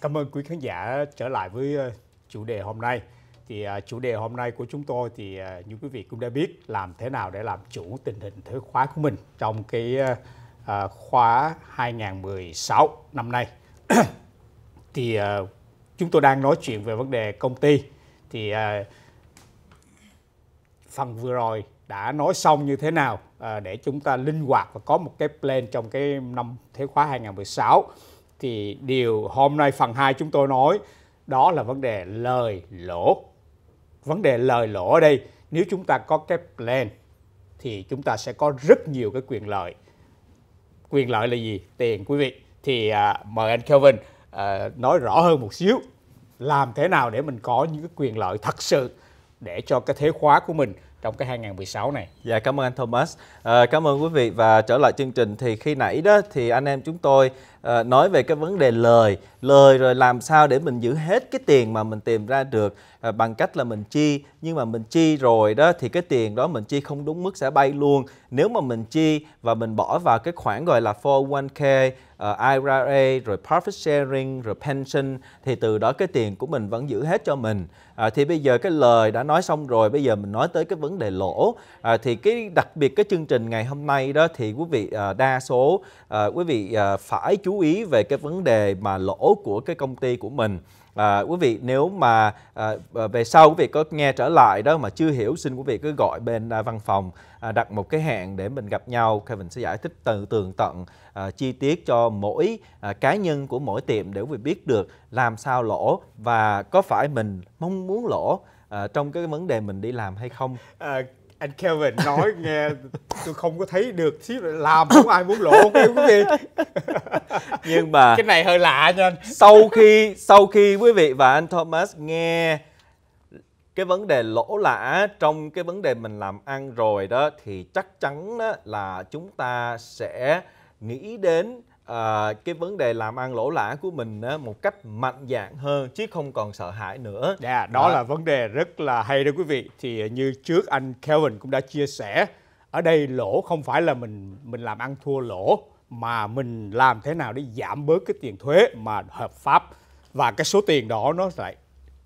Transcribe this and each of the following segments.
Cảm ơn quý khán giả trở lại với ờ, chủ đề hôm nay. Thì ờ, chủ đề hôm nay của chúng tôi thì ờ, như quý vị cũng đã biết làm thế nào để làm chủ tình hình thuế khóa của mình trong cái khóa 2016 năm nay. thì chúng tôi đang nói chuyện về vấn đề công ty thì phần vừa rồi đã nói xong như thế nào để chúng ta linh hoạt và có một cái plan trong cái năm thuế khóa 2016 thì điều hôm nay phần 2 chúng tôi nói đó là vấn đề lời lỗ. Vấn đề lời lỗ ở đây, nếu chúng ta có cái plan thì chúng ta sẽ có rất nhiều cái quyền lợi. Quyền lợi là gì? Tiền quý vị. Thì à, mời anh Kelvin à, nói rõ hơn một xíu làm thế nào để mình có những cái quyền lợi thật sự để cho cái thế khóa của mình trong cái 2016 này. Dạ cảm ơn anh Thomas. À, cảm ơn quý vị và trở lại chương trình thì khi nãy đó thì anh em chúng tôi Ờ, nói về cái vấn đề lời lời rồi làm sao để mình giữ hết cái tiền mà mình tìm ra được ờ, bằng cách là mình chi nhưng mà mình chi rồi đó thì cái tiền đó mình chi không đúng mức sẽ bay luôn nếu mà mình chi và mình bỏ vào cái khoản gọi là 401k uh, IRA rồi profit sharing rồi pension thì từ đó cái tiền của mình vẫn giữ hết cho mình à, thì bây giờ cái lời đã nói xong rồi bây giờ mình nói tới cái vấn đề lỗ à, thì cái đặc biệt cái chương trình ngày hôm nay đó thì quý vị uh, đa số uh, quý vị uh, phải chú chú ý về cái vấn đề mà lỗ của cái công ty của mình à, quý vị nếu mà à, à, về sau quý vị có nghe trở lại đó mà chưa hiểu xin quý vị cứ gọi bên à, văn phòng à, đặt một cái hẹn để mình gặp nhau Kevin sẽ giải thích từ tường tận à, chi tiết cho mỗi à, cá nhân của mỗi tiệm để quý vị biết được làm sao lỗ và có phải mình mong muốn lỗ À, trong cái vấn đề mình đi làm hay không à, anh Kevin nói nghe tôi không có thấy được xíu làm không ai muốn lộ cái quý vị nhưng mà cái này hơi lạ nha anh sau khi sau khi quý vị và anh Thomas nghe cái vấn đề lỗ lã trong cái vấn đề mình làm ăn rồi đó thì chắc chắn đó là chúng ta sẽ nghĩ đến à, cái vấn đề làm ăn lỗ lã của mình á, một cách mạnh dạng hơn chứ không còn sợ hãi nữa. Dạ, yeah, đó à. là vấn đề rất là hay đó quý vị. Thì ờ, như trước anh Kelvin cũng đã chia sẻ, ở đây lỗ không phải là mình mình làm ăn thua lỗ mà mình làm thế nào để giảm bớt cái tiền thuế mà hợp pháp và cái số tiền đó nó lại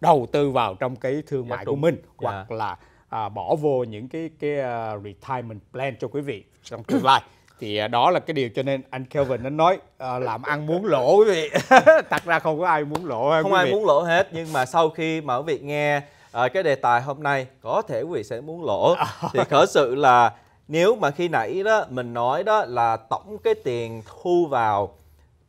đầu tư vào trong cái thương dạ, mại dạ, của mình dạ. hoặc là à, bỏ vô những cái cái uh, retirement plan cho quý vị trong tương lai thì à, đó là cái điều cho nên anh Kelvin nó nói uh, làm ăn muốn lỗ quý vị thật ra không có ai muốn lỗ không ai muốn lỗ hết nhưng mà sau khi mà ở việc nghe uh, cái đề tài hôm nay có thể quý vị sẽ muốn lỗ thì khởi sự là nếu mà khi nãy đó mình nói đó là tổng cái tiền thu vào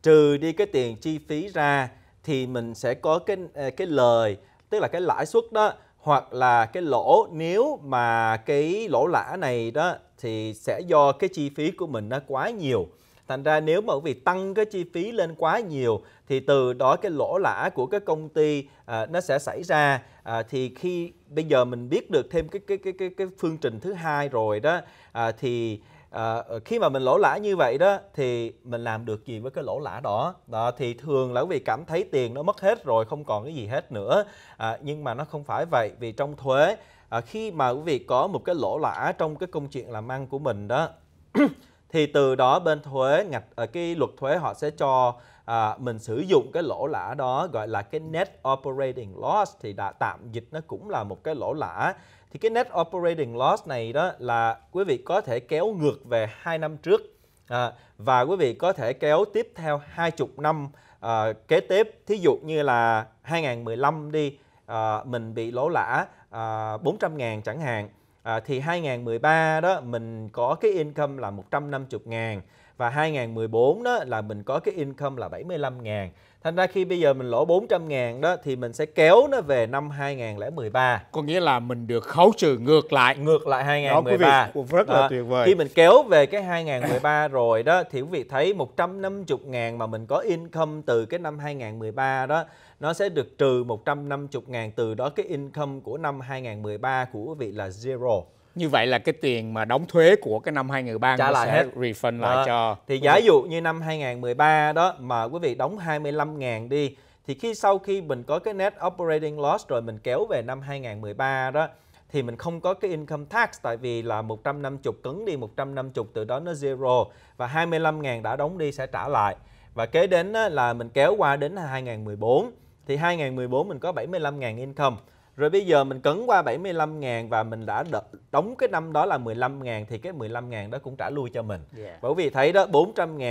trừ đi cái tiền chi phí ra thì mình sẽ có cái cái lời tức là cái lãi suất đó hoặc là cái lỗ nếu mà cái lỗ lã này đó thì sẽ do cái chi phí của mình nó quá nhiều. Thành ra nếu mà vì tăng cái chi phí lên quá nhiều thì từ đó cái lỗ lã của cái công ty à, nó sẽ xảy ra à, thì khi bây giờ mình biết được thêm cái cái cái cái cái phương trình thứ hai rồi đó à, thì à, khi mà mình lỗ lã như vậy đó thì mình làm được gì với cái lỗ lã đó đó thì thường là vì cảm thấy tiền nó mất hết rồi không còn cái gì hết nữa à, nhưng mà nó không phải vậy vì trong thuế à, khi mà quý vị có một cái lỗ lã trong cái công chuyện làm ăn của mình đó thì từ đó bên thuế ngạch ở cái luật thuế họ sẽ cho à, mình sử dụng cái lỗ lã đó gọi là cái net operating loss thì đã tạm dịch nó cũng là một cái lỗ lã thì cái net operating loss này đó là quý vị có thể kéo ngược về 2 năm trước à, và quý vị có thể kéo tiếp theo 20 năm à, kế tiếp thí dụ như là 2015 đi à, mình bị lỗ lã à, 400 ngàn chẳng hạn à, thì 2013 đó mình có cái income là 150 ngàn và 2014 đó là mình có cái income là 75 ngàn Thành ra khi bây giờ mình lỗ 400 ngàn đó thì mình sẽ kéo nó về năm 2013. Có nghĩa là mình được khấu trừ ngược lại. Ngược lại 2013. Đó, quý vị, rất là à, tuyệt vời. Khi mình kéo về cái 2013 rồi đó thì quý vị thấy 150 ngàn mà mình có income từ cái năm 2013 đó nó sẽ được trừ 150 ngàn từ đó cái income của năm 2013 của quý vị là zero như vậy là cái tiền mà đóng thuế của cái năm 2013 trả lại sẽ hết. refund lại à, cho thì giả dụ như năm 2013 đó mà quý vị đóng 25 ngàn đi thì khi sau khi mình có cái net operating loss rồi mình kéo về năm 2013 đó thì mình không có cái income tax tại vì là 150 cứng đi 150 từ đó nó zero và 25 ngàn đã đóng đi sẽ trả lại và kế đến là mình kéo qua đến 2014 thì 2014 mình có 75.000 income rồi bây giờ mình cấn qua 75 000 và mình đã đóng cái năm đó là 15 000 thì cái 15 000 đó cũng trả lui cho mình. Yeah. Dạ. Bởi vì thấy đó 400 000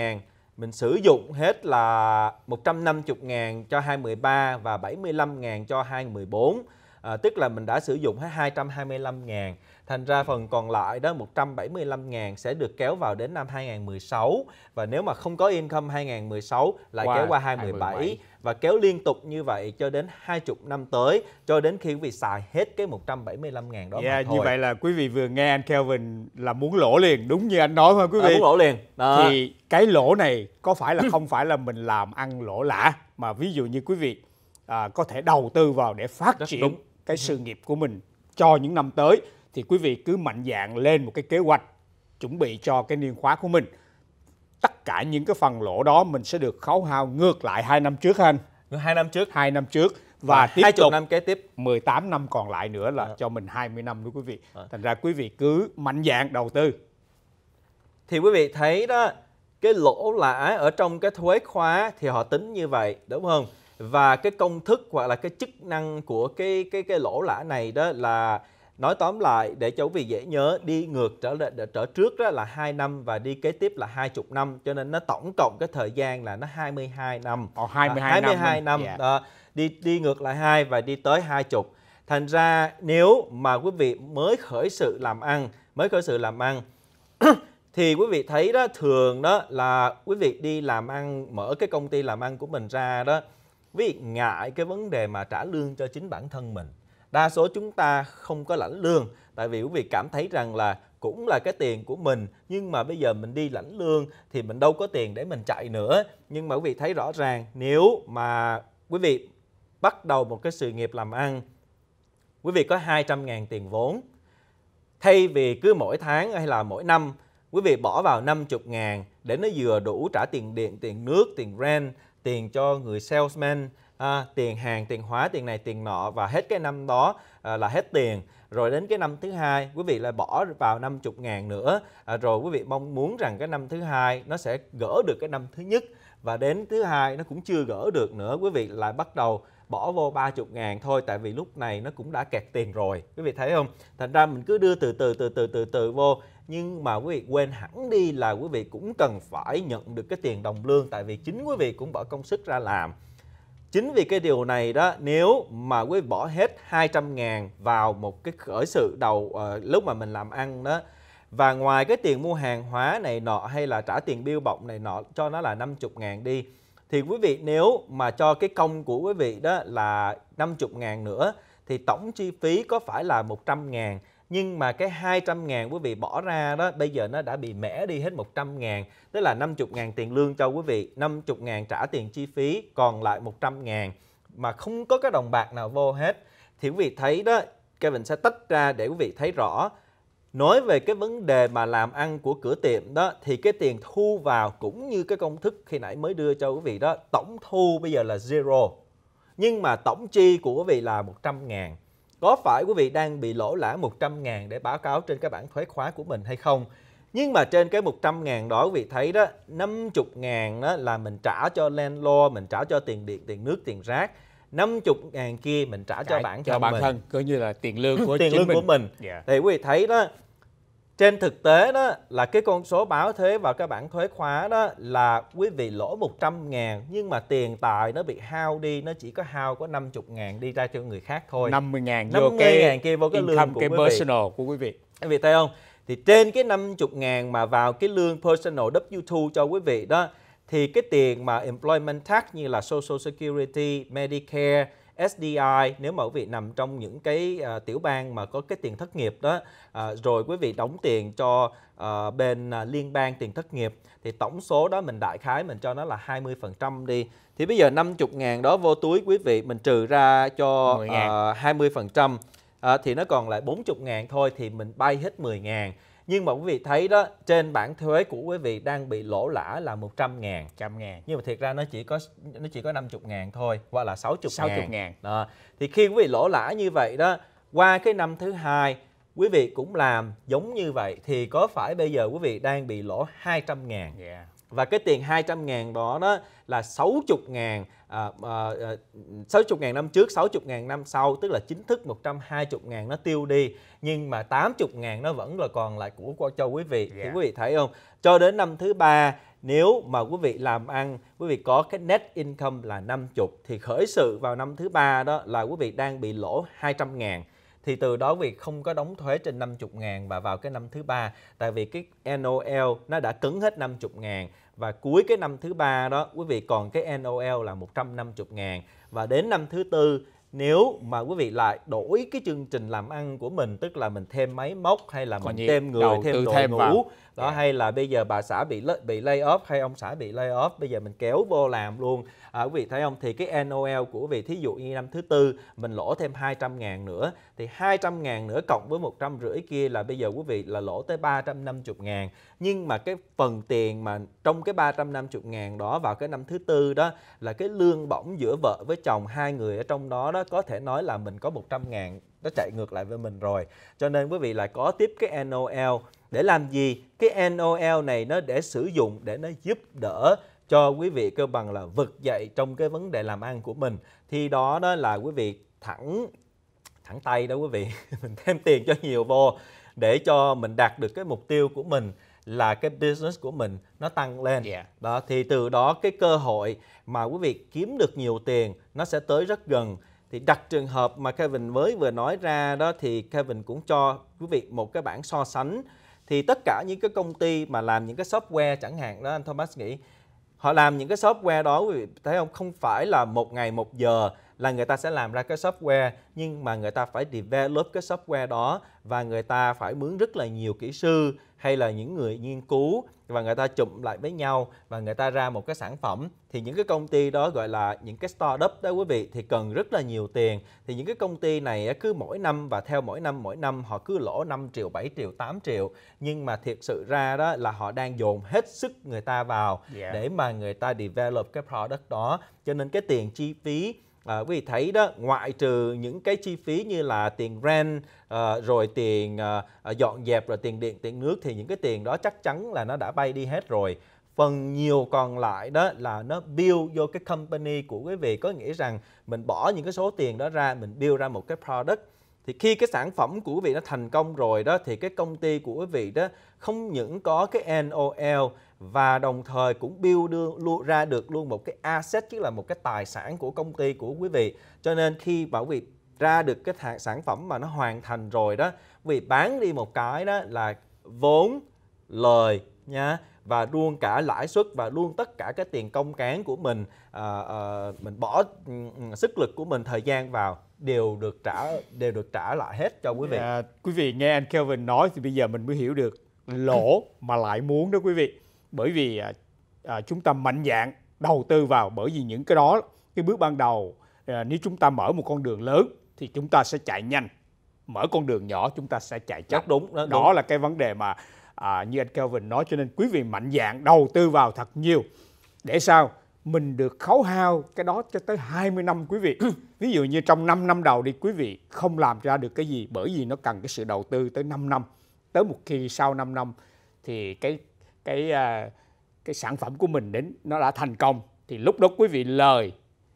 mình sử dụng hết là 150 000 cho 23 và 75 000 cho 2014 À, tức là mình đã sử dụng hết 225 000 Thành ra phần còn lại đó 175 000 sẽ được kéo vào đến năm 2016 và nếu mà không có income 2016 lại wow, kéo qua 2017. 27 và kéo liên tục như vậy cho đến 20 năm tới cho đến khi quý vị xài hết cái 175 ngàn đó yeah, mà thôi. Như vậy là quý vị vừa nghe anh Kelvin là muốn lỗ liền đúng như anh nói không quý à, vị? À, muốn lỗ liền. Đó. Thì cái lỗ này có phải là không phải là mình làm ăn lỗ lã mà ví dụ như quý vị à, có thể đầu tư vào để phát Rất triển đúng. cái sự nghiệp của mình cho những năm tới thì quý vị cứ mạnh dạng lên một cái kế hoạch chuẩn bị cho cái niên khóa của mình tất cả những cái phần lỗ đó mình sẽ được khấu hao ngược lại hai năm trước anh hai năm trước hai năm trước và, và tiếp 20 tục năm kế tiếp 18 năm còn lại nữa là à. cho mình 20 năm nữa quý vị à. thành ra quý vị cứ mạnh dạng đầu tư thì quý vị thấy đó cái lỗ lãi ở trong cái thuế khóa thì họ tính như vậy đúng không và cái công thức hoặc là cái chức năng của cái cái cái lỗ lãi này đó là Nói tóm lại, để cho quý vị dễ nhớ, đi ngược trở lại trở trước đó là 2 năm và đi kế tiếp là 20 năm, cho nên nó tổng cộng cái thời gian là nó 22 năm. Ồ, 22, à, 22 năm. năm. Yeah. Dạ. À, ờ, đi đi ngược lại hai và đi tới 20. Thành ra nếu mà quý vị mới khởi sự làm ăn, mới khởi sự làm ăn thì quý vị thấy đó thường đó là quý vị đi làm ăn mở cái công ty làm ăn của mình ra đó quý vị ngại cái vấn đề mà trả lương cho chính bản thân mình đa số chúng ta không có lãnh lương tại vì quý vị cảm thấy rằng là cũng là cái tiền của mình nhưng mà bây giờ mình đi lãnh lương thì mình đâu có tiền để mình chạy nữa nhưng mà quý vị thấy rõ ràng nếu mà quý vị bắt đầu một cái sự nghiệp làm ăn quý vị có 200.000 tiền vốn thay vì cứ mỗi tháng hay là mỗi năm quý vị bỏ vào 50 ngàn để nó vừa đủ trả tiền điện, tiền nước, tiền rent, tiền cho người salesman à, tiền hàng tiền hóa tiền này tiền nọ và hết cái năm đó à, là hết tiền rồi đến cái năm thứ hai quý vị lại bỏ vào 50 ngàn nữa à, rồi quý vị mong muốn rằng cái năm thứ hai nó sẽ gỡ được cái năm thứ nhất và đến thứ hai nó cũng chưa gỡ được nữa quý vị lại bắt đầu bỏ vô 30 ngàn thôi tại vì lúc này nó cũng đã kẹt tiền rồi quý vị thấy không thành ra mình cứ đưa từ từ từ từ từ từ vô nhưng mà quý vị quên hẳn đi là quý vị cũng cần phải nhận được cái tiền đồng lương tại vì chính quý vị cũng bỏ công sức ra làm Chính vì cái điều này đó, nếu mà quý vị bỏ hết 200 ngàn vào một cái khởi sự đầu uh, lúc mà mình làm ăn đó, và ngoài cái tiền mua hàng hóa này nọ hay là trả tiền biêu bọng này nọ cho nó là 50 ngàn đi, thì quý vị nếu mà cho cái công của quý vị đó là 50 ngàn nữa, thì tổng chi phí có phải là 100 ngàn nhưng mà cái 200 ngàn quý vị bỏ ra đó bây giờ nó đã bị mẻ đi hết 100 ngàn tức là 50 ngàn tiền lương cho quý vị 50 ngàn trả tiền chi phí còn lại 100 ngàn mà không có cái đồng bạc nào vô hết thì quý vị thấy đó Kevin sẽ tách ra để quý vị thấy rõ nói về cái vấn đề mà làm ăn của cửa tiệm đó thì cái tiền thu vào cũng như cái công thức khi nãy mới đưa cho quý vị đó tổng thu bây giờ là zero nhưng mà tổng chi của quý vị là 100 ngàn có phải quý vị đang bị lỗ lã 100 ngàn để báo cáo trên cái bản thuế khóa của mình hay không? Nhưng mà trên cái 100 ngàn đó quý vị thấy đó, 50 ngàn đó là mình trả cho landlord, mình trả cho tiền điện, tiền nước, tiền rác. 50 ngàn kia mình trả, cho bản cho bản thân, coi như là tiền lương của tiền chính lương mình. của mình. Yeah. Dạ. Thì quý vị thấy đó, trên thực tế đó là cái con số báo thuế vào cái bảng thuế khóa đó là quý vị lỗ 100 ngàn nhưng mà tiền tài nó bị hao đi nó chỉ có hao có 50 ngàn đi ra cho người khác thôi. 50 ngàn vô 50 cái ngàn kia vô cái lương của cái quý personal vị. của quý vị. Quý vị thấy không? Thì trên cái 50 ngàn mà vào cái lương personal W2 cho quý vị đó thì cái tiền mà employment tax như là social security, Medicare SDI nếu mà quý vị nằm trong những cái à, tiểu bang mà có cái tiền thất nghiệp đó à, rồi quý vị đóng tiền cho à, bên à, liên bang tiền thất nghiệp thì tổng số đó mình đại khái mình cho nó là 20% đi. Thì bây giờ 50 ngàn đó vô túi quý vị mình trừ ra cho à, 20% à, thì nó còn lại 40 ngàn thôi thì mình bay hết 10 ngàn nhưng mà quý vị thấy đó trên bảng thuế của quý vị đang bị lỗ lã là 100 ngàn trăm ngàn nhưng mà thiệt ra nó chỉ có nó chỉ có 50 ngàn thôi hoặc là 60 60 ngàn, ngàn. Đó. thì khi quý vị lỗ lã như vậy đó qua cái năm thứ hai quý vị cũng làm giống như vậy thì có phải bây giờ quý vị đang bị lỗ 200 ngàn yeah dạ và cái tiền 200 ngàn đó đó là 60 ngàn à, à, 60 à, ngàn năm trước 60 ngàn năm sau tức là chính thức 120 ngàn nó tiêu đi nhưng mà 80 ngàn nó vẫn là còn lại của, của cho quý vị yeah. thì dạ. quý vị thấy không cho đến năm thứ ba nếu mà quý vị làm ăn quý vị có cái net income là 50 thì khởi sự vào năm thứ ba đó là quý vị đang bị lỗ 200 ngàn thì từ đó việc không có đóng thuế trên 50 ngàn và vào cái năm thứ ba tại vì cái NOL nó đã cứng hết 50 ngàn và cuối cái năm thứ ba đó quý vị còn cái NOL là 150 ngàn và đến năm thứ tư nếu mà quý vị lại đổi cái chương trình làm ăn của mình tức là mình thêm máy móc hay là Còn mình thêm người đầu thêm đội thêm ngũ vào đó yeah. Dạ. hay là bây giờ bà xã bị bị lay off hay ông xã bị lay off bây giờ mình kéo vô làm luôn à, quý vị thấy không thì cái NOL của vị thí dụ như năm thứ tư mình lỗ thêm 200 ngàn nữa thì 200 ngàn nữa cộng với 100 rưỡi kia là bây giờ quý vị là lỗ tới 350 ngàn nhưng mà cái phần tiền mà trong cái 350 ngàn đó vào cái năm thứ tư đó là cái lương bổng giữa vợ với chồng hai người ở trong đó đó có thể nói là mình có 100 ngàn nó chạy ngược lại với mình rồi cho nên quý vị lại có tiếp cái NOL để làm gì cái NOL này nó để sử dụng để nó giúp đỡ cho quý vị cơ bằng là vực dậy trong cái vấn đề làm ăn của mình thì đó đó là quý vị thẳng thẳng tay đó quý vị mình thêm tiền cho nhiều vô để cho mình đạt được cái mục tiêu của mình là cái business của mình nó tăng lên yeah. Dạ. đó thì từ đó cái cơ hội mà quý vị kiếm được nhiều tiền nó sẽ tới rất gần thì đặt trường hợp mà Kevin mới vừa nói ra đó thì Kevin cũng cho quý vị một cái bảng so sánh thì tất cả những cái công ty mà làm những cái software chẳng hạn đó anh Thomas nghĩ họ làm những cái software đó quý vị thấy không không phải là một ngày một giờ là người ta sẽ làm ra cái software nhưng mà người ta phải develop cái software đó và người ta phải mướn rất là nhiều kỹ sư hay là những người nghiên cứu và người ta chụm lại với nhau và người ta ra một cái sản phẩm thì những cái công ty đó gọi là những cái startup đó quý vị thì cần rất là nhiều tiền thì những cái công ty này cứ mỗi năm và theo mỗi năm mỗi năm họ cứ lỗ 5 triệu 7 triệu 8 triệu nhưng mà thiệt sự ra đó là họ đang dồn hết sức người ta vào yeah. Dạ. để mà người ta develop cái product đó cho nên cái tiền chi phí À, quý vị thấy đó, ngoại trừ những cái chi phí như là tiền rent, à, rồi tiền à, dọn dẹp, rồi tiền điện, tiền nước thì những cái tiền đó chắc chắn là nó đã bay đi hết rồi. Phần nhiều còn lại đó là nó build vô cái company của quý vị có nghĩa rằng mình bỏ những cái số tiền đó ra, mình build ra một cái product thì khi cái sản phẩm của quý vị nó thành công rồi đó thì cái công ty của quý vị đó không những có cái NOL và đồng thời cũng build đưa luôn ra được luôn một cái asset chứ là một cái tài sản của công ty của quý vị cho nên khi bảo vị ra được cái thạc, sản phẩm mà nó hoàn thành rồi đó vì bán đi một cái đó là vốn lời nha và luôn cả lãi suất và luôn tất cả cái tiền công cán của mình à, à, mình bỏ ừ, sức lực của mình thời gian vào đều được trả đều được trả lại hết cho quý vị. À, quý vị nghe anh kevin nói thì bây giờ mình mới hiểu được lỗ mà lại muốn đó quý vị bởi vì à, à, chúng ta mạnh dạng đầu tư vào bởi vì những cái đó cái bước ban đầu à, nếu chúng ta mở một con đường lớn thì chúng ta sẽ chạy nhanh mở con đường nhỏ chúng ta sẽ chạy chắc đúng, đó, đó là cái vấn đề mà à, như anh Kelvin nói cho nên quý vị mạnh dạng đầu tư vào thật nhiều để sao mình được khấu hao cái đó cho tới 20 năm quý vị. Ví dụ như trong 5 năm đầu đi quý vị không làm ra được cái gì bởi vì nó cần cái sự đầu tư tới 5 năm. Tới một khi sau 5 năm thì cái cái à, cái sản phẩm của mình đến nó đã thành công thì lúc đó quý vị lời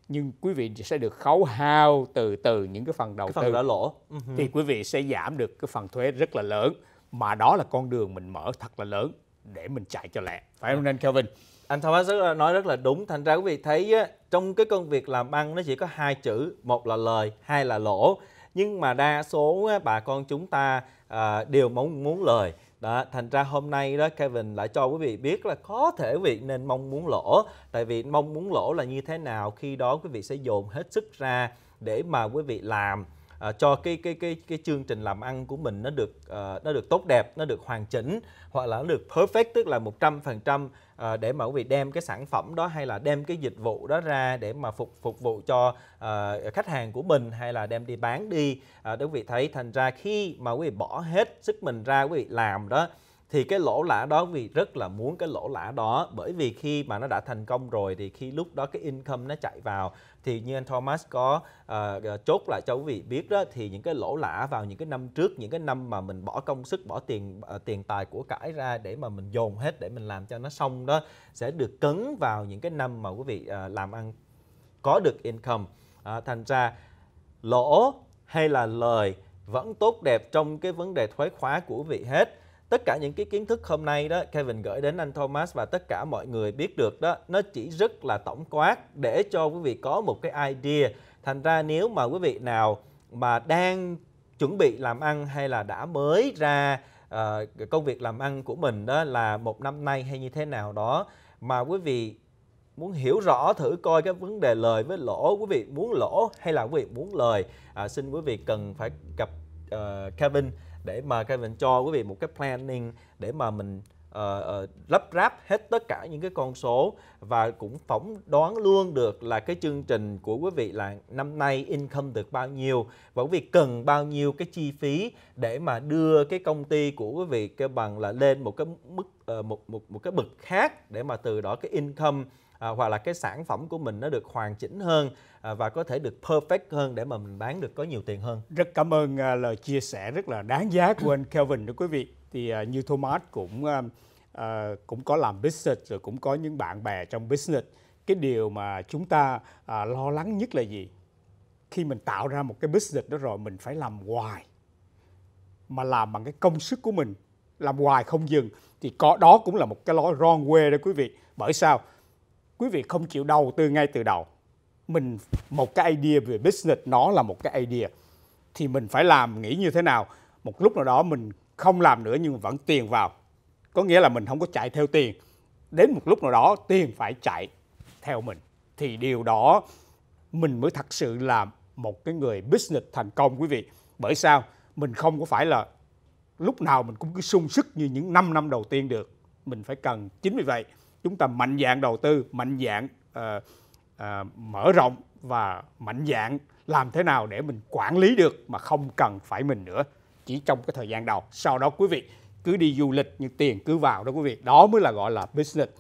nhưng quý vị sẽ được khấu hao từ từ những cái phần đầu cái phần tư đã lỗ ừ thì quý vị sẽ giảm được cái phần thuế rất là lớn mà đó là con đường mình mở thật là lớn để mình chạy cho lẹ phải không dạ. nên Kelvin anh Thomas nói rất là đúng thành ra quý vị thấy trong cái công việc làm ăn nó chỉ có hai chữ một là lời hai là lỗ nhưng mà đa số bà con chúng ta à, đều muốn muốn lời đó, thành ra hôm nay đó Kevin lại cho quý vị biết là có thể quý vị nên mong muốn lỗ. Tại vì mong muốn lỗ là như thế nào khi đó quý vị sẽ dồn hết sức ra để mà quý vị làm uh, cho cái cái cái cái chương trình làm ăn của mình nó được uh, nó được tốt đẹp nó được hoàn chỉnh hoặc là nó được perfect tức là một trăm phần trăm ờ, để mà quý vị đem cái sản phẩm đó hay là đem cái dịch vụ đó ra để mà phục phục vụ cho uh, khách hàng của mình hay là đem đi bán đi uh, để quý vị thấy thành ra khi mà quý vị bỏ hết sức mình ra quý vị làm đó thì cái lỗ lã đó vì rất là muốn cái lỗ lã đó bởi vì khi mà nó đã thành công rồi thì khi lúc đó cái income nó chạy vào thì như anh Thomas có uh, chốt lại cho quý vị biết đó thì những cái lỗ lã vào những cái năm trước những cái năm mà mình bỏ công sức bỏ tiền uh, tiền tài của cải ra để mà mình dồn hết để mình làm cho nó xong đó sẽ được cấn vào những cái năm mà quý vị uh, làm ăn có được income uh, thành ra lỗ hay là lời vẫn tốt đẹp trong cái vấn đề thuế khóa của quý vị hết tất cả những cái kiến thức hôm nay đó Kevin gửi đến anh Thomas và tất cả mọi người biết được đó nó chỉ rất là tổng quát để cho quý vị có một cái idea thành ra nếu mà quý vị nào mà đang chuẩn bị làm ăn hay là đã mới ra uh, công việc làm ăn của mình đó là một năm nay hay như thế nào đó mà quý vị muốn hiểu rõ thử coi cái vấn đề lời với lỗ quý vị muốn lỗ hay là quý vị muốn lời à, xin quý vị cần phải gặp uh, Kevin để mà Kevin cho quý vị một cái planning để mà mình uh, uh, lắp ráp hết tất cả những cái con số và cũng phỏng đoán luôn được là cái chương trình của quý vị là năm nay income được bao nhiêu và quý vị cần bao nhiêu cái chi phí để mà đưa cái công ty của quý vị cái bằng là lên một cái mức uh, một một một cái bậc khác để mà từ đó cái income à, hoặc là cái sản phẩm của mình nó được hoàn chỉnh hơn à, và có thể được perfect hơn để mà mình bán được có nhiều tiền hơn. Rất cảm ơn à, lời chia sẻ rất là đáng giá của anh Kelvin đó quý vị. Thì à, như Thomas cũng à, à, cũng có làm business rồi cũng có những bạn bè trong business. Cái điều mà chúng ta à, lo lắng nhất là gì? Khi mình tạo ra một cái business đó rồi mình phải làm hoài mà làm bằng cái công sức của mình làm hoài không dừng thì có đó cũng là một cái lối wrong way đó quý vị bởi sao quý vị không chịu đầu tư ngay từ đầu mình một cái idea về business nó là một cái idea thì mình phải làm nghĩ như thế nào một lúc nào đó mình không làm nữa nhưng vẫn tiền vào có nghĩa là mình không có chạy theo tiền đến một lúc nào đó tiền phải chạy theo mình thì điều đó mình mới thật sự là một cái người business thành công quý vị bởi sao mình không có phải là lúc nào mình cũng cứ sung sức như những 5 năm đầu tiên được mình phải cần chính vì vậy chúng ta mạnh dạng đầu tư mạnh dạng uh, uh, mở rộng và mạnh dạng làm thế nào để mình quản lý được mà không cần phải mình nữa chỉ trong cái thời gian đầu sau đó quý vị cứ đi du lịch nhưng tiền cứ vào đó quý vị đó mới là gọi là business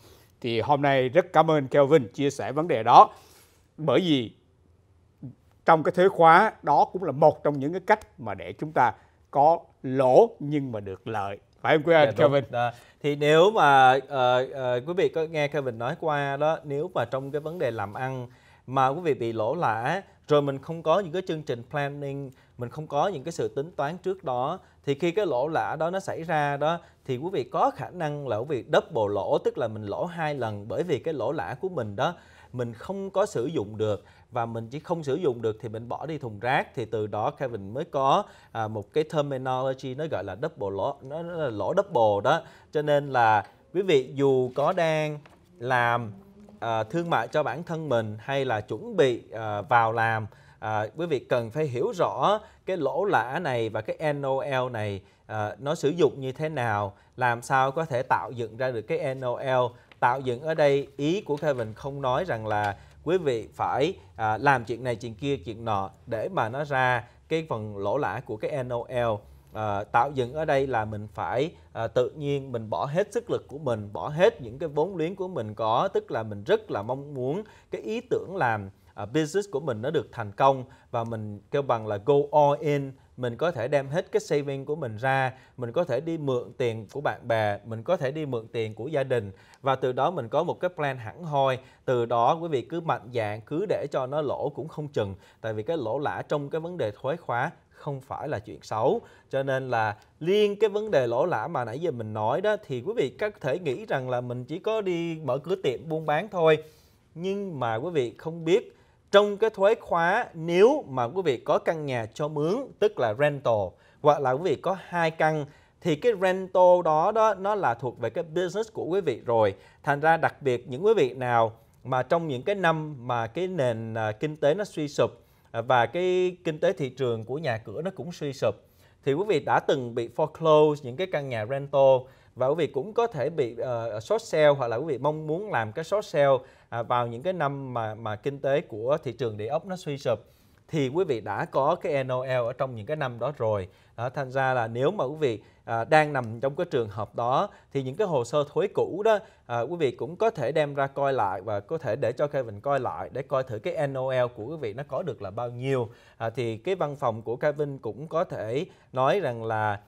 thì hôm nay rất cảm ơn Kelvin chia sẻ vấn đề đó bởi vì trong cái thuế khóa đó cũng là một trong những cái cách mà để chúng ta có lỗ nhưng mà được lợi phải không quý anh dạ, Kevin? Đó. Thì nếu mà uh, uh, quý vị có nghe Kevin nói qua đó, nếu mà trong cái vấn đề làm ăn mà quý vị bị lỗ lã rồi mình không có những cái chương trình planning mình không có những cái sự tính toán trước đó thì khi cái lỗ lã đó nó xảy ra đó thì quý vị có khả năng là quý vị double lỗ tức là mình lỗ hai lần bởi vì cái lỗ lã của mình đó mình không có sử dụng được và mình chỉ không sử dụng được thì mình bỏ đi thùng rác thì từ đó Kevin mới có à, một cái terminology nó gọi là double lỗ nó, nó là lỗ double đó cho nên là quý vị dù có đang làm à, thương mại cho bản thân mình hay là chuẩn bị à, vào làm à, quý vị cần phải hiểu rõ cái lỗ lã này và cái NOL này à, nó sử dụng như thế nào làm sao có thể tạo dựng ra được cái NOL tạo dựng ở đây ý của Kevin không nói rằng là quý vị phải à, làm chuyện này chuyện kia chuyện nọ để mà nó ra cái phần lỗ lã của cái NOL à, tạo dựng ở đây là mình phải à, tự nhiên mình bỏ hết sức lực của mình bỏ hết những cái vốn liếng của mình có tức là mình rất là mong muốn cái ý tưởng làm à, business của mình nó được thành công và mình kêu bằng là go all in mình có thể đem hết cái saving của mình ra mình có thể đi mượn tiền của bạn bè mình có thể đi mượn tiền của gia đình và từ đó mình có một cái plan hẳn hoi từ đó quý vị cứ mạnh dạng cứ để cho nó lỗ cũng không chừng tại vì cái lỗ lã trong cái vấn đề thuế khóa không phải là chuyện xấu cho nên là liên cái vấn đề lỗ lã mà nãy giờ mình nói đó thì quý vị có thể nghĩ rằng là mình chỉ có đi mở cửa tiệm buôn bán thôi nhưng mà quý vị không biết trong cái thuế khóa nếu mà quý vị có căn nhà cho mướn tức là rental hoặc là quý vị có hai căn thì cái rental đó đó nó là thuộc về cái business của quý vị rồi. Thành ra đặc biệt những quý vị nào mà trong những cái năm mà cái nền à, kinh tế nó suy sụp à, và cái kinh tế thị trường của nhà cửa nó cũng suy sụp thì quý vị đã từng bị foreclose những cái căn nhà rental và quý vị cũng có thể bị uh, short sale hoặc là quý vị mong muốn làm cái short sale uh, vào những cái năm mà mà kinh tế của thị trường địa ốc nó suy sụp thì quý vị đã có cái NOL ở trong những cái năm đó rồi. Đó, thành ra là nếu mà quý vị à, đang nằm trong cái trường hợp đó thì những cái hồ sơ thuế cũ đó à, quý vị cũng có thể đem ra coi lại và có thể để cho Kevin coi lại để coi thử cái NOL của quý vị nó có được là bao nhiêu. À, thì cái văn phòng của Kevin cũng có thể nói rằng là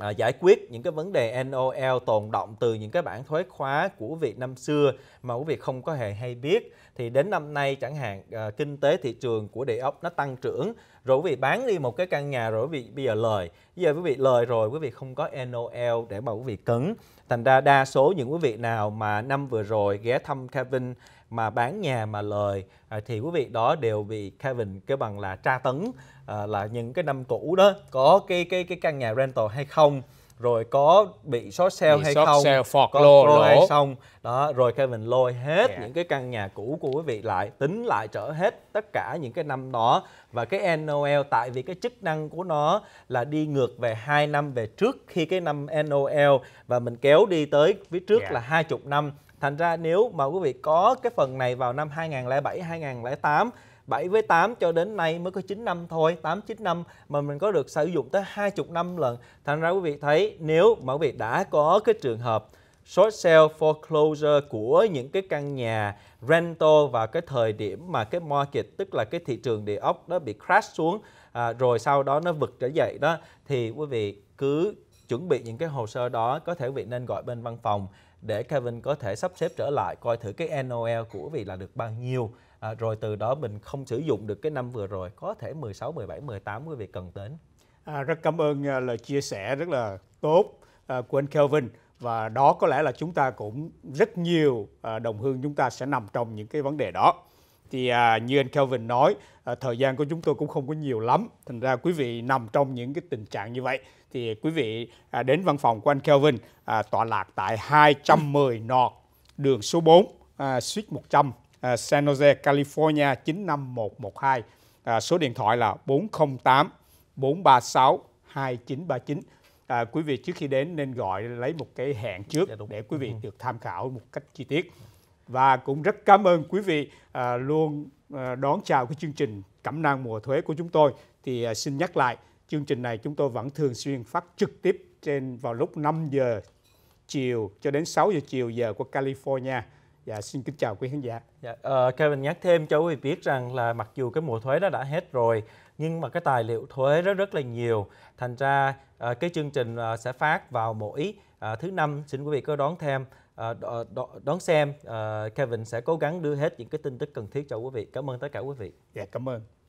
À, giải quyết những cái vấn đề NOL tồn động từ những cái bản thuế khóa của việc năm xưa mà quý vị không có hề hay biết thì đến năm nay chẳng hạn à, kinh tế thị trường của địa ốc nó tăng trưởng rồi quý vị bán đi một cái căn nhà rồi quý vị bây giờ lời bây giờ quý vị lời rồi quý vị không có NOL để mà quý vị cứng Thành ra đa số những quý vị nào mà năm vừa rồi ghé thăm Kevin mà bán nhà mà lời à, thì quý vị đó đều bị Kevin cái bằng là tra tấn à, là những cái năm cũ đó có cái cái cái căn nhà rental hay không rồi có bị short sale bị hay short không sale, phọt có lô, lô hay không đó rồi Kevin lôi hết yeah. Dạ. những cái căn nhà cũ của quý vị lại tính lại trở hết tất cả những cái năm đó và cái NOL tại vì cái chức năng của nó là đi ngược về 2 năm về trước khi cái năm NOL và mình kéo đi tới phía trước yeah. Dạ. là 20 năm thành ra nếu mà quý vị có cái phần này vào năm 2007 2008 7 với 8 cho đến nay mới có 9 năm thôi 8 9 năm mà mình có được sử dụng tới 20 năm lần thành ra quý vị thấy nếu mà quý vị đã có cái trường hợp short sale foreclosure của những cái căn nhà rental vào cái thời điểm mà cái market tức là cái thị trường địa ốc đó bị crash xuống à, rồi sau đó nó vực trở dậy đó thì quý vị cứ chuẩn bị những cái hồ sơ đó có thể quý vị nên gọi bên văn phòng để Kevin có thể sắp xếp trở lại coi thử cái NOL của quý vị là được bao nhiêu à, rồi từ đó mình không sử dụng được cái năm vừa rồi có thể 16, 17, 18 quý vị cần đến. À, rất cảm ơn uh, lời chia sẻ rất là tốt uh, của anh Kelvin và đó có lẽ là chúng ta cũng rất nhiều uh, đồng hương chúng ta sẽ nằm trong những cái vấn đề đó thì à, như anh Kelvin nói à, thời gian của chúng tôi cũng không có nhiều lắm thành ra quý vị nằm trong những cái tình trạng như vậy thì quý vị à, đến văn phòng của anh Kelvin à, tọa lạc tại 210 nọt đường số 4 à, suite 100 À, San Jose, California 95112. À, số điện thoại là 408 436 2939. À, quý vị trước khi đến nên gọi lấy một cái hẹn trước dạ, để quý vị ừ. được tham khảo một cách chi tiết. Và cũng rất cảm ơn quý vị à, luôn à, đón chào cái chương trình Cẩm năng mùa thuế của chúng tôi. Thì à, xin nhắc lại, chương trình này chúng tôi vẫn thường xuyên phát trực tiếp trên vào lúc 5 giờ chiều cho đến 6 giờ chiều giờ của California. Dạ, xin kính chào quý khán giả. Dạ, uh, Kevin nhắc thêm cho quý vị biết rằng là mặc dù cái mùa thuế đó đã hết rồi, nhưng mà cái tài liệu thuế rất rất là nhiều. Thành ra uh, cái chương trình uh, sẽ phát vào mỗi uh, thứ năm. Xin quý vị có đón thêm uh, đón xem. Uh, Kevin sẽ cố gắng đưa hết những cái tin tức cần thiết cho quý vị. Cảm ơn tất cả quý vị. Dạ, cảm ơn.